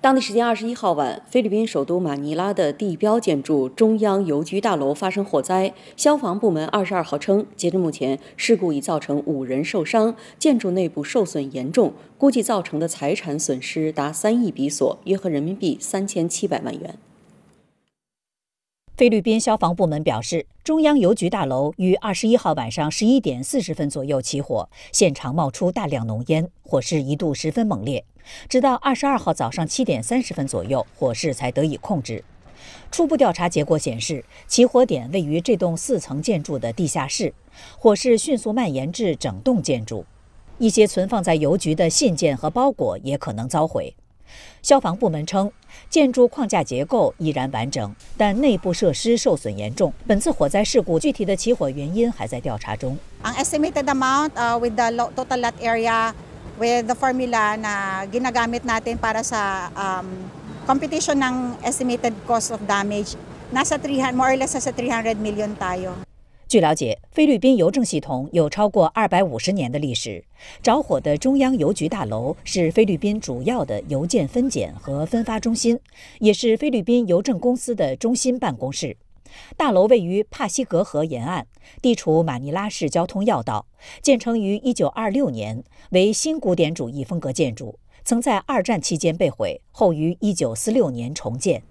当地时间二十一号晚，菲律宾首都马尼拉的地标建筑中央邮局大楼发生火灾。消防部门二十二号称，截至目前，事故已造成五人受伤，建筑内部受损严重，估计造成的财产损失达三亿比索，约合人民币三千七百万元。菲律宾消防部门表示，中央邮局大楼于二十一号晚上十一点四十分左右起火，现场冒出大量浓烟，火势一度十分猛烈。直到二十二号早上七点三十分左右，火势才得以控制。初步调查结果显示，起火点位于这栋四层建筑的地下室，火势迅速蔓延至整栋建筑。一些存放在邮局的信件和包裹也可能遭毁。消防部门称，建筑框架结构依然完整，但内部设施受损严重。本次火灾事故具体的起火原因还在调查中。据了解，菲律宾邮政系统有超过二百五十年的历史。着火的中央邮局大楼是菲律宾主要的邮件分拣和分发中心，也是菲律宾邮政公司的中心办公室。大楼位于帕西格河沿岸，地处马尼拉市交通要道，建成于1926年，为新古典主义风格建筑。曾在二战期间被毁，后于1946年重建。